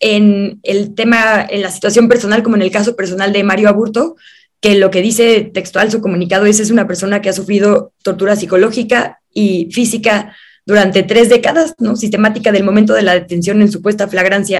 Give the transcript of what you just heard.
en el tema, en la situación personal, como en el caso personal de Mario Aburto, que lo que dice textual su comunicado es es una persona que ha sufrido tortura psicológica y física durante tres décadas, ¿no? sistemática del momento de la detención en supuesta flagrancia